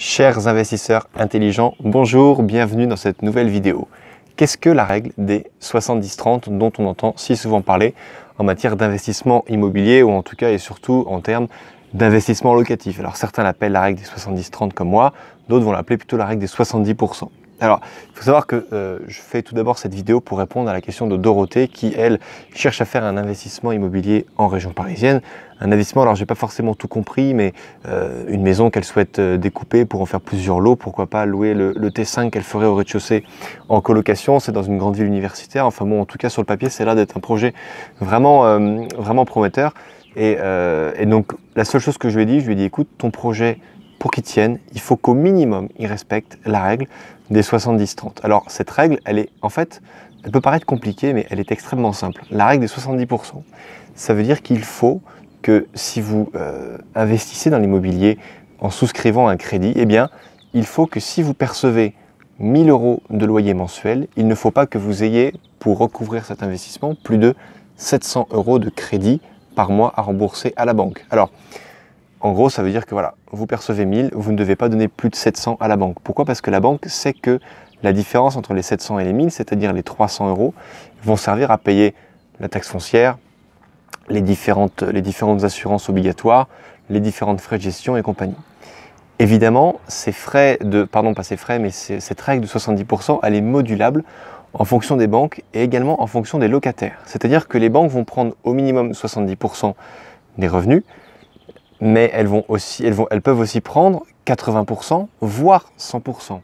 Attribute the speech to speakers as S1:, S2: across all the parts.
S1: Chers investisseurs intelligents, bonjour, bienvenue dans cette nouvelle vidéo. Qu'est-ce que la règle des 70-30 dont on entend si souvent parler en matière d'investissement immobilier ou en tout cas et surtout en termes d'investissement locatif Alors certains l'appellent la règle des 70-30 comme moi, d'autres vont l'appeler plutôt la règle des 70%. Alors, il faut savoir que euh, je fais tout d'abord cette vidéo pour répondre à la question de Dorothée qui, elle, cherche à faire un investissement immobilier en région parisienne. Un investissement, alors je n'ai pas forcément tout compris, mais euh, une maison qu'elle souhaite euh, découper pour en faire plusieurs lots, pourquoi pas louer le, T5 qu'elle ferait au rez-de-chaussée en colocation, c'est dans une grande ville universitaire. Enfin bon, en tout cas sur le papier, c'est là d'être un projet vraiment, vraiment prometteur. Et, et donc la seule chose que je lui ai dit, je lui ai dit écoute, ton projet pour qu'ils tiennent, il faut qu'au minimum, ils respectent la règle des 70-30. Alors, cette règle, elle est en fait, elle peut paraître compliquée, mais elle est extrêmement simple. La règle des 70%, ça veut dire qu'il faut que si vous euh, investissez dans l'immobilier en souscrivant un crédit, eh bien, il faut que si vous percevez 1000 euros de loyer mensuel, il ne faut pas que vous ayez, pour recouvrir cet investissement, plus de 700 euros de crédit par mois à rembourser à la banque. Alors, en gros, ça veut dire que voilà, vous percevez 1000, vous ne devez pas donner plus de 700 à la banque. Pourquoi Parce que la banque sait que la différence entre les 700 et les 1000, c'est-à-dire les 300 euros, vont servir à payer la taxe foncière, les différentes, les différentes assurances obligatoires, les différentes frais de gestion et compagnie. Évidemment, ces frais de, pardon, pas ces frais, mais cette règle de 70%, elle est modulable en fonction des banques et également en fonction des locataires. C'est-à-dire que les banques vont prendre au minimum 70% des revenus, mais elles, vont aussi, elles, vont, elles peuvent aussi prendre 80%, voire 100%.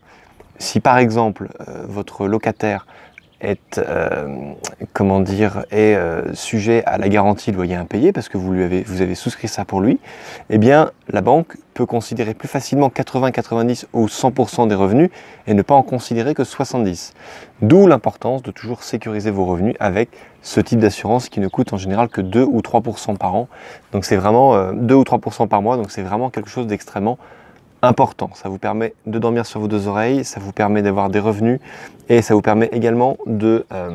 S1: Si par exemple euh, votre locataire est, euh, comment dire, est euh, sujet à la garantie de loyer impayé parce que vous, lui avez, vous avez souscrit ça pour lui, eh bien la banque peut considérer plus facilement 80, 90 ou 100% des revenus et ne pas en considérer que 70. D'où l'importance de toujours sécuriser vos revenus avec ce type d'assurance qui ne coûte en général que 2 ou 3% par an. Donc c'est vraiment 2 euh, ou 3% par mois, donc c'est vraiment quelque chose d'extrêmement important. Ça vous permet de dormir sur vos deux oreilles, ça vous permet d'avoir des revenus et ça vous permet également de, euh,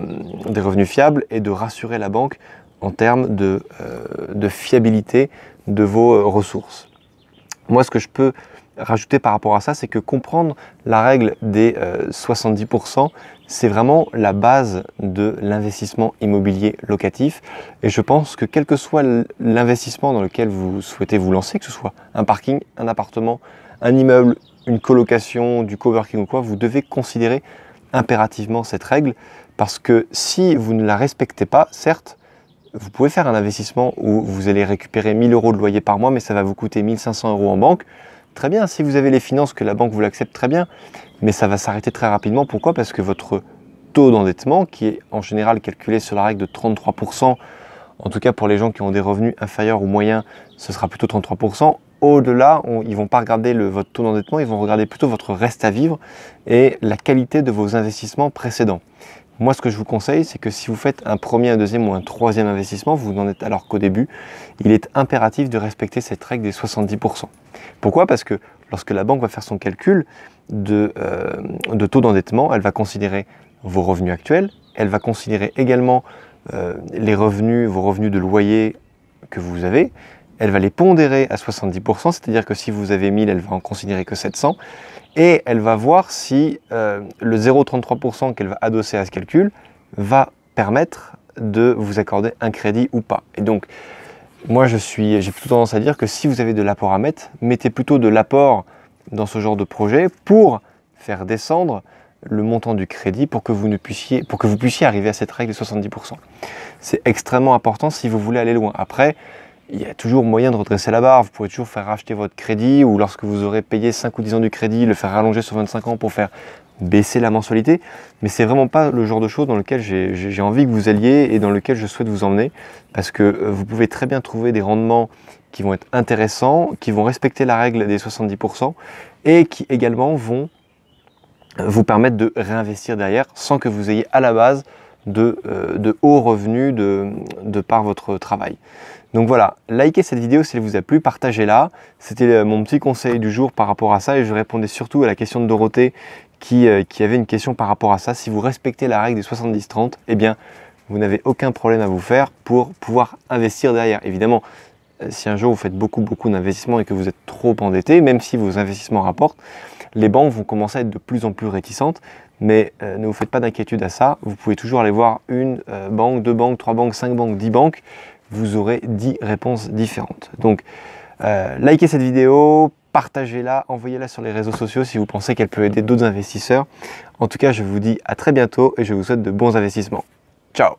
S1: des revenus fiables et de rassurer la banque en termes de, euh, de fiabilité de vos euh, ressources. Moi, ce que je peux rajouter par rapport à ça, c'est que comprendre la règle des 70%, euh, c'est vraiment la base de l'investissement immobilier locatif. Et je pense que quel que soit l'investissement dans lequel vous souhaitez vous lancer, que ce soit un parking, un appartement, un immeuble, une colocation, du coworking ou quoi, vous devez considérer impérativement cette règle parce que si vous ne la respectez pas, certes, vous pouvez faire un investissement où vous allez récupérer 1000 euros de loyer par mois, mais ça va vous coûter 1500 euros en banque très bien. Si vous avez les finances, que la banque vous l'accepte très bien. Mais ça va s'arrêter très rapidement. Pourquoi Parce que votre taux d'endettement, qui est en général calculé sur la règle de 33%, en tout cas pour les gens qui ont des revenus inférieurs ou moyens, ce sera plutôt 33%. Au-delà, ils ne vont pas regarder le, votre taux d'endettement, ils vont regarder plutôt votre reste à vivre et la qualité de vos investissements précédents. Moi, ce que je vous conseille, c'est que si vous faites un premier, un deuxième ou un troisième investissement, vous n'en êtes alors qu'au début, il est impératif de respecter cette règle des 70%. Pourquoi Parce que lorsque la banque va faire son calcul euh, de, taux d'endettement, elle va considérer vos revenus actuels, elle va considérer également euh, les revenus, vos revenus de loyer que vous avez, elle va les pondérer à 70%, c'est-à-dire que si vous avez 1000, elle va en considérer que 700, et elle va voir si euh, le 0,33% qu'elle va adosser à ce calcul va permettre de vous accorder un crédit ou pas. Et donc, moi, je suis, j'ai plutôt tendance à dire que si vous avez de l'apport à mettre, mettez plutôt de l'apport dans ce genre de projet pour faire descendre le montant du crédit pour que vous, ne puissiez, pour que vous puissiez arriver à cette règle de 70%. C'est extrêmement important si vous voulez aller loin. Après, il y a toujours moyen de redresser la barre. Vous pouvez toujours faire racheter votre crédit ou lorsque vous aurez payé 5 ou 10 ans du crédit, le faire rallonger sur 25 ans pour faire baisser la mensualité. Mais c'est vraiment pas le genre de choses dans lequel j'ai envie que vous alliez et dans lequel je souhaite vous emmener parce que euh, vous pouvez très bien trouver des rendements qui vont être intéressants, qui vont respecter la règle des 70% et qui également vont vous permettre de réinvestir derrière sans que vous ayez à la base de, euh, hauts revenus de par votre travail. Donc voilà, likez cette vidéo si elle vous a plu, partagez-la. C'était euh, mon petit conseil du jour par rapport à ça et je répondais surtout à la question de Dorothée qui, euh, qui avait une question par rapport à ça. Si vous respectez la règle des 70-30, eh bien, vous n'avez aucun problème à vous faire pour pouvoir investir derrière. Évidemment, euh, si un jour vous faites beaucoup, beaucoup d'investissements et que vous êtes trop endetté, même si vos investissements rapportent, les banques vont commencer à être de plus en plus réticentes. Mais ne vous faites pas d'inquiétude à ça. Vous pouvez toujours aller voir une banque, deux banques, trois banques, cinq banques, dix banques vous aurez 10 réponses différentes. Donc, euh, likez cette vidéo, partagez-la, envoyez-la sur les réseaux sociaux si vous pensez qu'elle peut aider d'autres investisseurs. En tout cas, je vous dis à très bientôt et je vous souhaite de bons investissements. Ciao